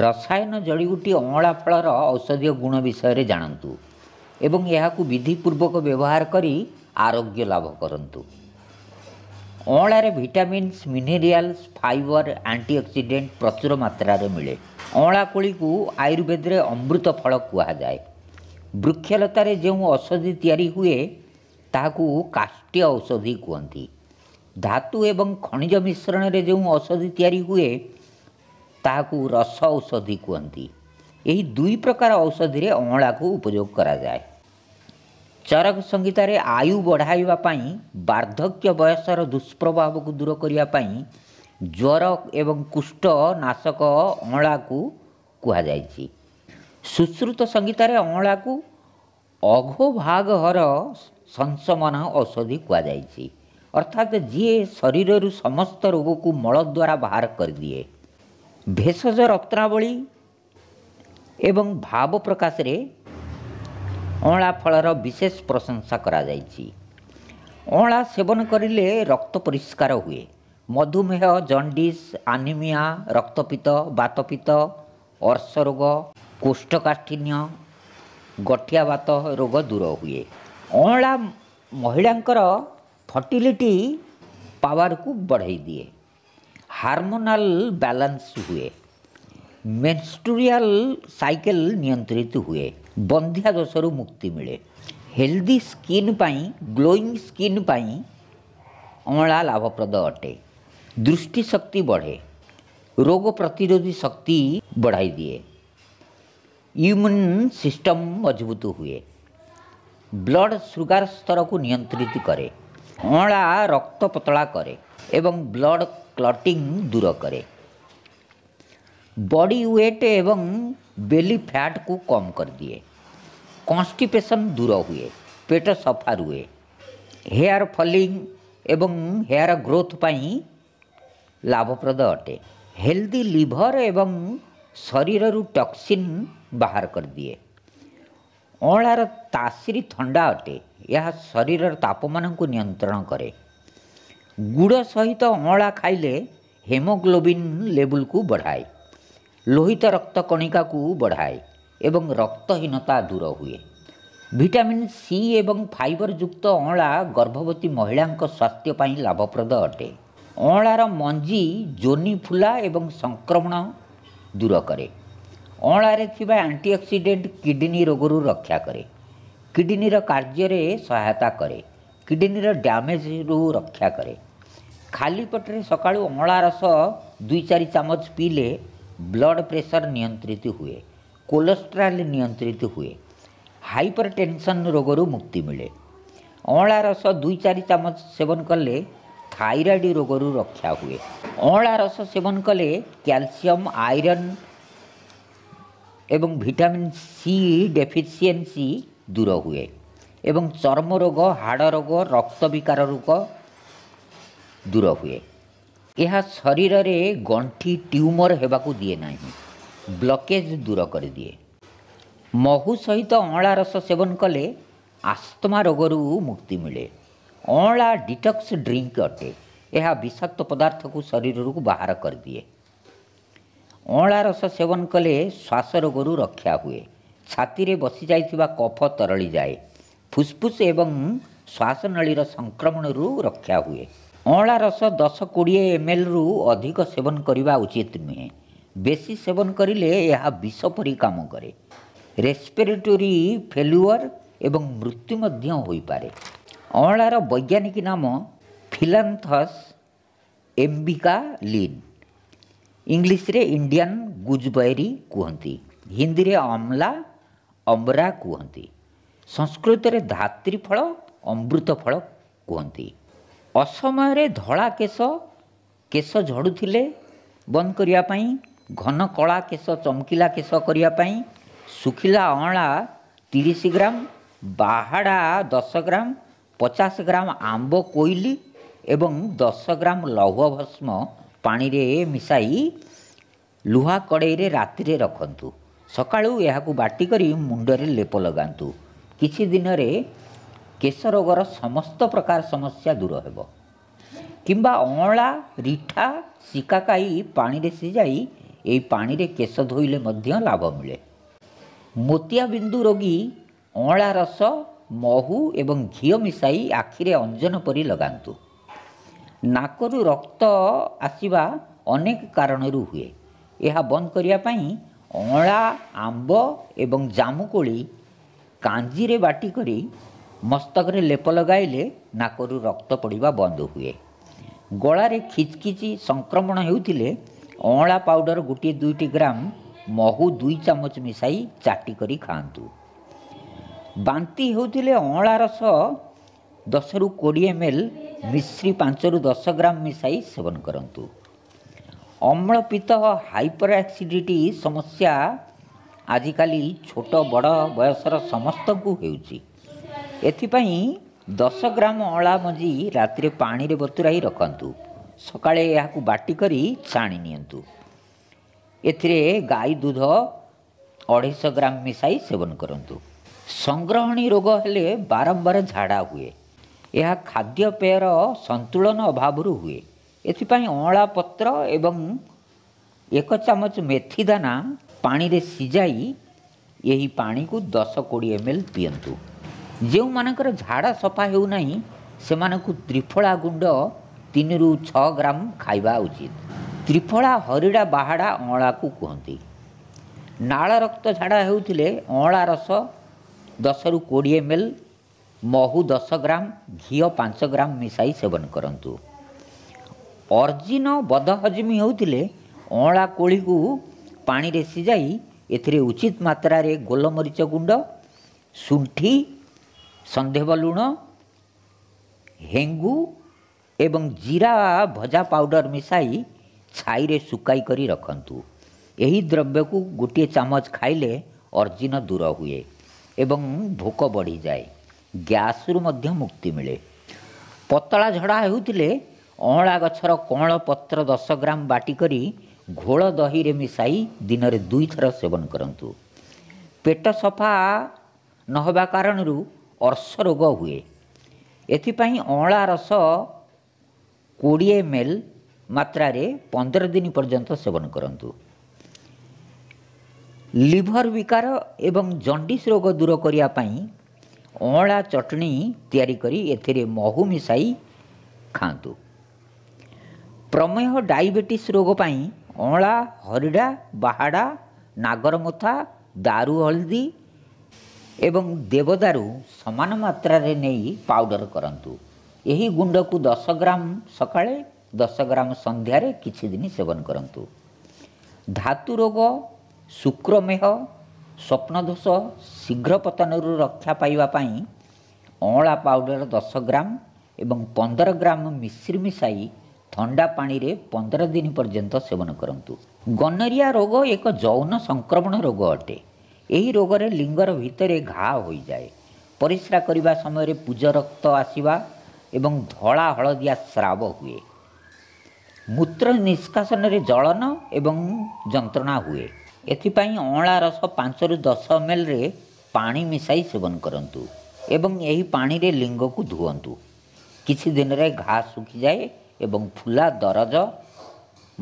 ରସାୟନ ଜଡ଼ିବୁଟି ଅଁଳା ଫଳର ଔଷଧୀୟ ଗୁଣ ବିଷୟରେ ଜାଣନ୍ତୁ ଏବଂ ଏହାକୁ ବିଧିପୂର୍ବକ ବ୍ୟବହାର କରି ଆରୋଗ୍ୟ ଲାଭ କରନ୍ତୁ ଅଁଳାରେ ଭିଟାମିନ୍ସ ମିନେରିଆଲ୍ସ ଫାଇବର ଆଣ୍ଟିଅକ୍ସିଡେଣ୍ଟ ପ୍ରଚୁର ମାତ୍ରାରେ ମିଳେ ଅଁଳା କୋଳିକୁ ଆୟୁର୍ବେଦରେ ଅମୃତ ଫଳ କୁହାଯାଏ ବୃକ୍ଷଲତାରେ ଯେଉଁ ଔଷଧି ତିଆରି ହୁଏ ତାହାକୁ କାଷ୍ଟ୍ୟ ଔଷଧି କୁହନ୍ତି ଧାତୁ ଏବଂ ଖଣିଜ ମିଶ୍ରଣରେ ଯେଉଁ ଔଷଧି ତିଆରି ହୁଏ ତାହାକୁ ରସ ଔଷଧି କୁହନ୍ତି ଏହି ଦୁଇ ପ୍ରକାର ଔଷଧିରେ ଅଁଳାକୁ ଉପଯୋଗ କରାଯାଏ ଚରକ ସଂହିତାରେ ଆୟୁ ବଢ଼ାଇବା ପାଇଁ ବାର୍ଦ୍ଧକ୍ୟ ବୟସର ଦୁଷ୍ପ୍ରଭାବକୁ ଦୂର କରିବା ପାଇଁ ଜ୍ୱର ଏବଂ କୁଷ୍ଠ ନାଶକ ଅଁଳାକୁ କୁହାଯାଇଛି ସୁଶ୍ରୁତ ସଂହିତାରେ ଅଁଳାକୁ ଅଘୋଭାଗହର ସଂସମନ ଔଷଧି କୁହାଯାଇଛି ଅର୍ଥାତ୍ ଯିଏ ଶରୀରରୁ ସମସ୍ତ ରୋଗକୁ ମଳ ଦ୍ୱାରା ବାହାର କରିଦିଏ ଭେଷଜ ରତ୍ନାବଳୀ ଏବଂ ଭାବ ପ୍ରକାଶରେ ଅଁଳା ଫଳର ବିଶେଷ ପ୍ରଶଂସା କରାଯାଇଛି ଅଁଳା ସେବନ କରିଲେ ରକ୍ତ ପରିଷ୍କାର ହୁଏ ମଧୁମେହ ଜଣ୍ଡିସ୍ ଆନିମିଆ ରକ୍ତପିତ ବାତପିତ ରୋଗ କୋଷ୍ଠକାଠିନ୍ୟ ଗଠିଆ ବାତ ରୋଗ ଦୂର ହୁଏ ଅଁଳା ମହିଳାଙ୍କର ଫର୍ଟିଲିଟି ପାୱାରକୁ ବଢ଼େଇ ଦିଏ हार्मोनल बैलेंस हुए मेन्स्टोरियल साइकेल नियंत्रित हुए ବନ୍ଧ୍ୟା ଦୋଷରୁ ମୁକ୍ତି ମିଳେ ହେଲ୍ଦି ସ୍କିନ୍ ପାଇଁ ଗ୍ଲୋଇଂ ସ୍କିନ୍ ପାଇଁ ଅଁଳା ଲାଭପ୍ରଦ ଅଟେ ଦୃଷ୍ଟିଶକ୍ତି ବଢ଼େ ରୋଗ ପ୍ରତିରୋଧୀ ଶକ୍ତି ବଢ଼ାଇ ଦିଏ ଇମ୍ୟୁନ୍ ସିଷ୍ଟମ୍ ମଜବୁତ ହୁଏ ବ୍ଲଡ଼ ସୁଗାର ସ୍ତରକୁ ନିୟନ୍ତ୍ରିତ କରେ ଅଁଳା ରକ୍ତ ପତଳା କରେ ଏବଂ ବ୍ଲଡ଼ ક્લટિંગ दूर કરે बॉडी वेट एवं बेली फैट को कम कर दिए कॉन्स्टिपेशन दूर हुए पेट सफा रुहे हेयर फलिंग एवं हेयर ग्रोथ पर लाभप्रद अटे हेल्दी लिभर एवं शरीर टक्सीन बाहर कर दिए ଅଁଳାର ତାସିରି अटे ଅଟେ शरीर तापमान को नियंत्रण कै ଗୁଡ଼ ସହିତ ଅଁଳା ଖାଇଲେ ହେମୋଗ୍ଲୋବିନ୍ ଲେବୁଲକୁ ବଢ଼ାଏ ଲୋହିତ ରକ୍ତ କଣିକାକୁ ବଢ଼ାଏ ଏବଂ ରକ୍ତହୀନତା ଦୂର ହୁଏ ଭିଟାମିନ୍ ସି ଏବଂ ଫାଇବର ଯୁକ୍ତ ଅଁଳା ଗର୍ଭବତୀ ମହିଳାଙ୍କ ସ୍ୱାସ୍ଥ୍ୟ ପାଇଁ ଲାଭପ୍ରଦ ଅଟେ ଅଁଳାର ମଞ୍ଜି ଜୋନି ଫୁଲା ଏବଂ ସଂକ୍ରମଣ ଦୂର କରେ ଅଁଳାରେ ଥିବା ଆଣ୍ଟିଅକ୍ସିଡେଣ୍ଟ କିଡ଼ନୀ ରୋଗରୁ ରକ୍ଷା କରେ କିଡ଼ନୀର କାର୍ଯ୍ୟରେ ସହାୟତା କରେ କିଡ଼ନୀର ଡ୍ୟାମେଜରୁ ରକ୍ଷା କରେ ଖାଲି ପେଟରେ ସକାଳୁ ଅଁଳା ରସ ଦୁଇ ଚାରି ଚାମଚ ପିଇଲେ ବ୍ଲଡ଼ ପ୍ରେସର ନିୟନ୍ତ୍ରିତ ହୁଏ କୋଲେଷ୍ଟ୍ରାଲ୍ ନିୟନ୍ତ୍ରିତ ହୁଏ ହାଇପର ଟେନସନ୍ ରୋଗରୁ ମୁକ୍ତି ମିଳେ ଅଁଳା ରସ ଦୁଇ ଚାରି ଚାମଚ ସେବନ କଲେ ଥାଇରଏଡ଼ ରୋଗରୁ ରକ୍ଷା ହୁଏ ଅଁଳା ରସ ସେବନ କଲେ କ୍ୟାଲସିୟମ୍ ଆଇରନ୍ ଏବଂ ଭିଟାମିନ୍ ସି ଡେଫିସିଏନ୍ସି ଦୂର ହୁଏ ଏବଂ ଚର୍ମ ରୋଗ ହାଡ଼ ରୋଗ ରକ୍ତ ବିକାର ରୋଗ ଦୂର ହୁଏ ଏହା ଶରୀରରେ ଗଣ୍ଠି ଟ୍ୟୁମର ହେବାକୁ ଦିଏ ନାହିଁ ବ୍ଲକେଜ୍ ଦୂର କରିଦିଏ ମହୁ ସହିତ ଅଁଳା ରସ ସେବନ କଲେ ଆସ୍ତମା ରୋଗରୁ ମୁକ୍ତି ମିଳେ ଅଁଳା ଡିଟକ୍ସ ଡ୍ରିଙ୍କ ଅଟେ ଏହା ବିଷାକ୍ତ ପଦାର୍ଥକୁ ଶରୀରରୁ ବାହାର କରିଦିଏ ଅଁଳା ରସ ସେବନ କଲେ ଶ୍ୱାସ ରୋଗରୁ ରକ୍ଷା ହୁଏ ଛାତିରେ ବସିଯାଇଥିବା କଫ ତରଳିଯାଏ ଫୁସ୍ଫୁସ୍ ଏବଂ ଶ୍ୱାସନଳୀର ସଂକ୍ରମଣରୁ ରକ୍ଷା ହୁଏ ଅଁଳା ରସ ଦଶ କୋଡ଼ିଏ ଏମ୍ ଏଲ୍ରୁ ଅଧିକ ସେବନ କରିବା ଉଚିତ ନୁହେଁ ବେଶୀ ସେବନ କରିଲେ ଏହା ବିଷ ପରି କାମ କରେ ରେସ୍ପିରେଟୋରୀ ଫେଲୁଅର୍ ଏବଂ ମୃତ୍ୟୁ ମଧ୍ୟ ହୋଇପାରେ ଅଁଳାର ବୈଜ୍ଞାନିକ ନାମ ଫିଲାନ୍ଥସ୍ ଏମ୍ବିକା ଲିନ୍ ଇଂଲିଶରେ ଇଣ୍ଡିଆନ୍ ଗୁଜବୈରୀ କୁହନ୍ତି ହିନ୍ଦୀରେ ଅମ୍ଲା ଅମ୍ରା କୁହନ୍ତି ସଂସ୍କୃତରେ ଧାତ୍ରୀ ଫଳ ଅମୃତ ଫଳ କୁହନ୍ତି ଅସମୟରେ ଧଳା କେଶ କେଶ ଝଡ଼ୁଥିଲେ ବନ୍ଦ କରିବା ପାଇଁ ଘନ କଳା କେଶ ଚମକିଲା କେଶ କରିବା ପାଇଁ ଶୁଖିଲା ଅଁଳା ତିରିଶ ଗ୍ରାମ ବାହାଡ଼ା ଦଶ ଗ୍ରାମ ପଚାଶ ଗ୍ରାମ ଆମ୍ବ କୋଇଲି ଏବଂ ଦଶ ଗ୍ରାମ ଲୌହ ଭସ୍ମ ପାଣିରେ ମିଶାଇ ଲୁହା କଡ଼େଇରେ ରାତିରେ ରଖନ୍ତୁ ସକାଳୁ ଏହାକୁ ବାଟିକରି ମୁଣ୍ଡରେ ଲେପ ଲଗାନ୍ତୁ କିଛି ଦିନରେ କେଶ ରୋଗର ସମସ୍ତ ପ୍ରକାର ସମସ୍ୟା ଦୂର ହେବ କିମ୍ବା ଅଁଳା ରିଠା ଶିକାକାଇ ପାଣିରେ ସିଝାଇ ଏହି ପାଣିରେ କେଶ ଧୋଇଲେ ମଧ୍ୟ ଲାଭ ମିଳେ ମୋତିଆବିନ୍ଦୁ ରୋଗୀ ଅଁଳା ରସ ମହୁ ଏବଂ ଘିଅ ମିଶାଇ ଆଖିରେ ଅଞ୍ଜନ ପରି ଲଗାନ୍ତୁ ନାକରୁ ରକ୍ତ ଆସିବା ଅନେକ କାରଣରୁ ହୁଏ ଏହା ବନ୍ଦ କରିବା ପାଇଁ ଅଁଳା ଆମ୍ବ ଏବଂ ଜାମୁକୋଳି କାଞ୍ଜିରେ ବାଟି କରି ମସ୍ତକରେ ଲେପ ଲଗାଇଲେ ନାକରୁ ରକ୍ତ ପଡ଼ିବା ବନ୍ଦ ହୁଏ ଗଳାରେ ଖିଚକିଚି ସଂକ୍ରମଣ ହେଉଥିଲେ ଅଁଳା ପାଉଡ଼ର ଗୋଟିଏ ଦୁଇଟି ଗ୍ରାମ ମହୁ ଦୁଇ ଚାମଚ ମିଶାଇ ଚାଟି କରି ଖାଆନ୍ତୁ ବାନ୍ତି ହେଉଥିଲେ ଅଁଳା ରସ ଦଶରୁ କୋଡ଼ିଏ ଏମ୍ ଏଲ୍ ମିଶ୍ରି ପାଞ୍ଚରୁ ଦଶ ଗ୍ରାମ ମିଶାଇ ସେବନ କରନ୍ତୁ ଅମ୍ଳପିତ ହାଇପର ଆକ୍ସିଡିଟି ସମସ୍ୟା ଆଜିକାଲି ଛୋଟ ବଡ଼ ବୟସର ସମସ୍ତଙ୍କୁ ହେଉଛି ଏଥିପାଇଁ ଦଶ ଗ୍ରାମ ଅଁଳା ମଞ୍ଜି ରାତିରେ ପାଣିରେ ବତୁରାଇ ରଖନ୍ତୁ ସକାଳେ ଏହାକୁ ବାଟି କରି ଛାଣି ନିଅନ୍ତୁ ଏଥିରେ ଗାଈ ଦୁଧ ଅଢ଼େଇଶହ ଗ୍ରାମ ମିଶାଇ ସେବନ କରନ୍ତୁ ସଂଗ୍ରହଣୀ ରୋଗ ହେଲେ ବାରମ୍ବାର ଝାଡ଼ା ହୁଏ ଏହା ଖାଦ୍ୟପେୟର ସନ୍ତୁଳନ ଅଭାବରୁ ହୁଏ ଏଥିପାଇଁ ଅଁଳା ପତ୍ର ଏବଂ ଏକ ଚାମଚ ମେଥି ଦାନା ପାଣିରେ ସିଝାଇ ଏହି ପାଣିକୁ ଦଶ କୋଡ଼ିଏ ଏମ୍ ଏଲ୍ ପିଅନ୍ତୁ ଯେଉଁମାନଙ୍କର ଝାଡ଼ା ସଫା ହେଉନାହିଁ ସେମାନଙ୍କୁ ତ୍ରିଫଳା ଗୁଣ୍ଡ ତିନିରୁ ଛଅ ଗ୍ରାମ ଖାଇବା ଉଚିତ ତ୍ରିଫଳା ହରିଡ଼ା ବାହାଡ଼ା ଅଁଳାକୁ କୁହନ୍ତି ନାଳ ରକ୍ତ ଝାଡ଼ା ହେଉଥିଲେ ଅଁଳା ରସ ଦଶରୁ କୋଡ଼ିଏ ଏମ୍ ଏଲ୍ ମହୁ ଦଶ ଗ୍ରାମ ଘିଅ ପାଞ୍ଚ ଗ୍ରାମ ମିଶାଇ ସେବନ କରନ୍ତୁ ଅର୍ଜିନ ବଦହଜମି ହେଉଥିଲେ ଅଁଳା କୋଳିକୁ ପାଣିରେ ସିଝାଇ ଏଥିରେ ଉଚିତ ମାତ୍ରାରେ ଗୋଲମରିଚ ଗୁଣ୍ଡ ଶୁଣ୍ଠି ସନ୍ଦେହ ଲୁଣ ହେଙ୍ଗୁ ଏବଂ ଜିରା ଭଜା ପାଉଡ଼ର ମିଶାଇ ଛାଇରେ ଶୁକାଇ କରି ରଖନ୍ତୁ ଏହି ଦ୍ରବ୍ୟକୁ ଗୋଟିଏ ଚାମଚ ଖାଇଲେ ଅର୍ଜିନ ଦୂର ହୁଏ ଏବଂ ଭୋକ ବଢ଼ିଯାଏ ଗ୍ୟାସ୍ରୁ ମଧ୍ୟ ମୁକ୍ତି ମିଳେ ପତଳା ଝଡ଼ା ହେଉଥିଲେ ଅଁଳା ଗଛର କଅଁଳ ପତ୍ର ଦଶ ଗ୍ରାମ ବାଟି କରି ଘୋଳ ଦହିରେ ମିଶାଇ ଦିନରେ ଦୁଇଥର ସେବନ କରନ୍ତୁ ପେଟ ସଫା ନହେବା କାରଣରୁ ଅର୍ସ ରୋଗ ହୁଏ ଏଥିପାଇଁ ଅଁଳା ରସ କୋଡ଼ିଏ ଏମ୍ ଏଲ୍ ମାତ୍ରାରେ ପନ୍ଦର ଦିନ ପର୍ଯ୍ୟନ୍ତ ସେବନ କରନ୍ତୁ ଲିଭର ବିକାର ଏବଂ ଜଣ୍ଡିସ ରୋଗ ଦୂର କରିବା ପାଇଁ ଅଁଳା ଚଟଣି ତିଆରି କରି ଏଥିରେ ମହୁ ମିଶାଇ ଖାଆନ୍ତୁ ପ୍ରମେହ ଡାଇବେଟିସ୍ ରୋଗ ପାଇଁ ଅଁଳା ହରିଡ଼ା ବାହାଡ଼ା ନାଗରମଥା ଦାରୁ ହଳଦୀ ଏବଂ ଦେବଦାରୁ ସମାନ ମାତ୍ରାରେ ନେଇ ପାଉଡ଼ର କରନ୍ତୁ ଏହି ଗୁଣ୍ଡକୁ ଦଶ ଗ୍ରାମ ସକାଳେ ଦଶ ଗ୍ରାମ ସନ୍ଧ୍ୟାରେ କିଛି ଦିନ ସେବନ କରନ୍ତୁ ଧାତୁ ରୋଗ ଶୁକ୍ରମେହ ସ୍ୱପ୍ନଦୋଷ ଶୀଘ୍ର ପତନରୁ ରକ୍ଷା ପାଇବା ପାଇଁ ଅଁଳା ପାଉଡ଼ର ଦଶ ଗ୍ରାମ ଏବଂ ପନ୍ଦର ଗ୍ରାମ ମିଶ୍ରି ମିଶାଇ ଥଣ୍ଡା ପାଣିରେ ପନ୍ଦର ଦିନ ପର୍ଯ୍ୟନ୍ତ ସେବନ କରନ୍ତୁ ଗନେରିଆ ରୋଗ ଏକ ଯୌନ ସଂକ୍ରମଣ ରୋଗ ଅଟେ ଏହି ରୋଗରେ ଲିଙ୍ଗର ଭିତରେ ଘା ହୋଇଯାଏ ପରିସ୍ରା କରିବା ସମୟରେ ପୂଜ ରକ୍ତ ଆସିବା ଏବଂ ଧଳା ହଳଦିଆ ସ୍ରାବ ହୁଏ ମୂତ୍ର ନିଷ୍କାସନରେ ଜଳନ ଏବଂ ଯନ୍ତ୍ରଣା ହୁଏ ଏଥିପାଇଁ ଅଁଳା ରସ ପାଞ୍ଚରୁ ଦଶ ଏମ୍ ଏଲ୍ରେ ପାଣି ମିଶାଇ ସେବନ କରନ୍ତୁ ଏବଂ ଏହି ପାଣିରେ ଲିଙ୍ଗକୁ ଧୁଅନ୍ତୁ କିଛି ଦିନରେ ଘା ଶୁଖିଯାଏ ଏବଂ ଫୁଲା ଦରଜ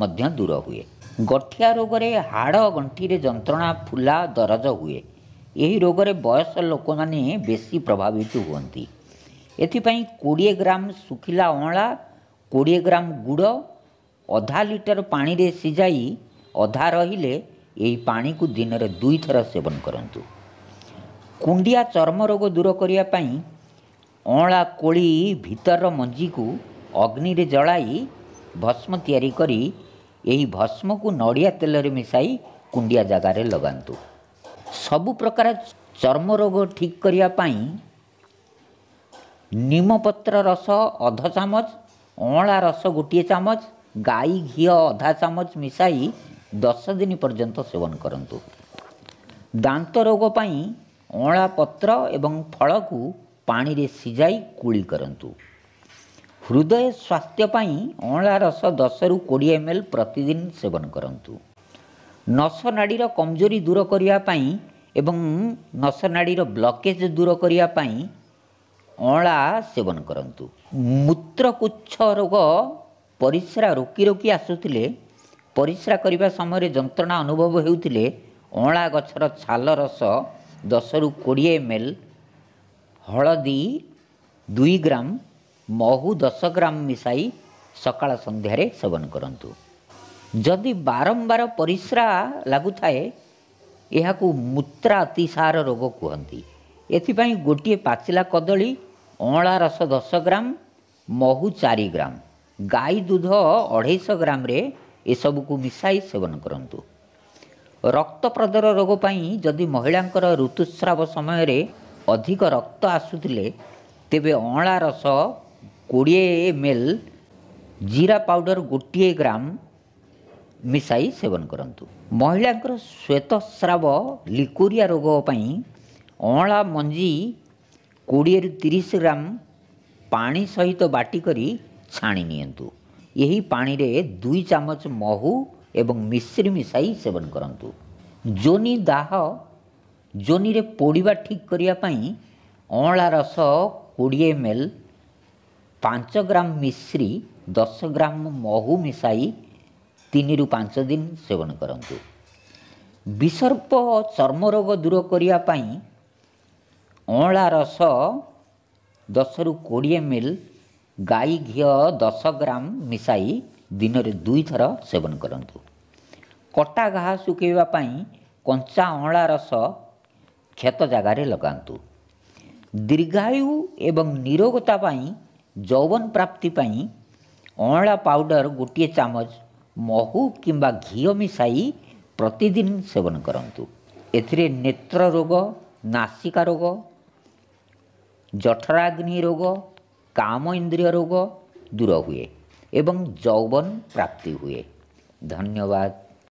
ମଧ୍ୟ ଦୂର ହୁଏ ଗଠିଆ ରୋଗରେ ହାଡ଼ ଗଣ୍ଠିରେ ଯନ୍ତ୍ରଣା ଫୁଲା ଦରଜ ହୁଏ ଏହି ରୋଗରେ ବୟସ ଲୋକମାନେ ବେଶୀ ପ୍ରଭାବିତ ହୁଅନ୍ତି ଏଥିପାଇଁ କୋଡ଼ିଏ ଗ୍ରାମ ଶୁଖିଲା ଅଁଳା କୋଡ଼ିଏ ଗ୍ରାମ ଗୁଡ଼ ଅଧା ଲିଟର ପାଣିରେ ସିଝାଇ ଅଧା ରହିଲେ ଏହି ପାଣିକୁ ଦିନରେ ଦୁଇଥର ସେବନ କରନ୍ତୁ କୁଣ୍ଡିଆ ଚର୍ମ ରୋଗ ଦୂର କରିବା ପାଇଁ ଅଁଳା କୋଳି ଭିତରର ମଞ୍ଜିକୁ ଅଗ୍ନିରେ ଜଳାଇ ଭସ୍ମ ତିଆରି କରି ଏହି ଭସ୍ମକୁ ନଡ଼ିଆ ତେଲରେ ମିଶାଇ କୁଣ୍ଡିଆ ଜାଗାରେ ଲଗାନ୍ତୁ ସବୁ ପ୍ରକାର ଚର୍ମ ରୋଗ ଠିକ୍ କରିବା ପାଇଁ ନିମପତ୍ର ରସ ଅଧ ଚାମଚ ଅଁଳା ରସ ଗୋଟିଏ ଚାମଚ ଗାଈ ଘିଅ ଅଧା ଚାମଚ ମିଶାଇ ଦଶ ଦିନ ପର୍ଯ୍ୟନ୍ତ ସେବନ କରନ୍ତୁ ଦାନ୍ତ ରୋଗ ପାଇଁ ଅଁଳା ପତ୍ର ଏବଂ ଫଳକୁ ପାଣିରେ ସିଝାଇ କୁଳି କରନ୍ତୁ ହୃଦୟ ସ୍ୱାସ୍ଥ୍ୟ ପାଇଁ ଅଁଳା ରସ ଦଶରୁ କୋଡ଼ିଏ ଏମ୍ ଏଲ୍ ପ୍ରତିଦିନ ସେବନ କରନ୍ତୁ ନସ ନାଡ଼ିର କମଜୋରି ଦୂର କରିବା ପାଇଁ ଏବଂ ନସ ନାଡ଼ିର ବ୍ଲକେଜ୍ ଦୂର କରିବା ପାଇଁ ଅଁଳା ସେବନ କରନ୍ତୁ ମୂତ୍ରକୁଚ୍ଛ ରୋଗ ପରିସ୍ରା ରୋକି ରୋକି ଆସୁଥିଲେ ପରିସ୍ରା କରିବା ସମୟରେ ଯନ୍ତ୍ରଣା ଅନୁଭବ ହେଉଥିଲେ ଅଁଳା ଗଛର ଛାଲ ରସ ଦଶରୁ କୋଡ଼ିଏ ଏମ୍ ଏଲ୍ ହଳଦୀ ଦୁଇ ଗ୍ରାମ ମହୁ ଦଶ ଗ୍ରାମ ମିଶାଇ ସକାଳ ସନ୍ଧ୍ୟାରେ ସେବନ କରନ୍ତୁ ଯଦି ବାରମ୍ବାର ପରିସ୍ରା ଲାଗୁଥାଏ ଏହାକୁ ମୂତ୍ରା ଅତିସାର ରୋଗ କୁହନ୍ତି ଏଥିପାଇଁ ଗୋଟିଏ ପାଚିଲା କଦଳୀ ଅଁଳା ରସ ଦଶ ଗ୍ରାମ ମହୁ ଚାରି ଗ୍ରାମ ଗାଈ ଦୁଧ ଅଢ଼େଇଶହ ଗ୍ରାମରେ ଏସବୁକୁ ମିଶାଇ ସେବନ କରନ୍ତୁ ରକ୍ତପ୍ରଦର ରୋଗ ପାଇଁ ଯଦି ମହିଳାଙ୍କର ଋତୁସ୍ରାବ ସମୟରେ ଅଧିକ ରକ୍ତ ଆସୁଥିଲେ ତେବେ ଅଁଳା ରସ କୋଡ଼ିଏ ଏମ୍ ଏଲ୍ ଜିରା ପାଉଡ଼ର ଗୋଟିଏ ଗ୍ରାମ ମିଶାଇ ସେବନ କରନ୍ତୁ ମହିଳାଙ୍କର ଶ୍ୱେତସ୍ରାବ ଲିକୋରିଆ ରୋଗ ପାଇଁ ଅଁଳା ମଞ୍ଜି କୋଡ଼ିଏରୁ ତିରିଶ ଗ୍ରାମ ପାଣି ସହିତ ବାଟିକରି ଛାଣି ନିଅନ୍ତୁ ଏହି ପାଣିରେ ଦୁଇ ଚାମଚ ମହୁ ଏବଂ ମିଶ୍ରି ମିଶାଇ ସେବନ କରନ୍ତୁ ଜୋନି ଦାହ ଜୋନିରେ ପୋଡ଼ିବା ଠିକ୍ କରିବା ପାଇଁ ଅଁଳା ରସ କୋଡ଼ିଏ ଏମ୍ ଏଲ୍ ପାଞ୍ଚ ଗ୍ରାମ ମିଶ୍ରି ଦଶ ଗ୍ରାମ ମହୁ ମିଶାଇ ତିନିରୁ ପାଞ୍ଚ ଦିନ ସେବନ କରନ୍ତୁ ବିସର୍ପ ଚର୍ମରୋଗ ଦୂର କରିବା ପାଇଁ ଅଁଳା ରସ ଦଶରୁ କୋଡ଼ିଏ ମିଲ୍ ଗାଈ ଘିଅ ଦଶ ଗ୍ରାମ ମିଶାଇ ଦିନରେ ଦୁଇଥର ସେବନ କରନ୍ତୁ କଟା ଘା ଶୁଖାଇବା ପାଇଁ କଞ୍ଚା ଅଁଳା ରସ କ୍ଷେତ ଜାଗାରେ ଲଗାନ୍ତୁ ଦୀର୍ଘାୟୁ ଏବଂ ନିରୋଗତା ପାଇଁ ଯୌବନ ପ୍ରାପ୍ତି ପାଇଁ ଅଁଳା ପାଉଡ଼ର ଗୋଟିଏ ଚାମଚ ମହୁ କିମ୍ବା ଘିଅ ମିଶାଇ ପ୍ରତିଦିନ ସେବନ କରନ୍ତୁ ଏଥିରେ ନେତ୍ର ରୋଗ ନାସିକା ରୋଗ ଜଠରାଗ୍ନି ରୋଗ କାମ ଇନ୍ଦ୍ରିୟ ରୋଗ ଦୂର ହୁଏ ଏବଂ ଯୌବନ ପ୍ରାପ୍ତି ହୁଏ ଧନ୍ୟବାଦ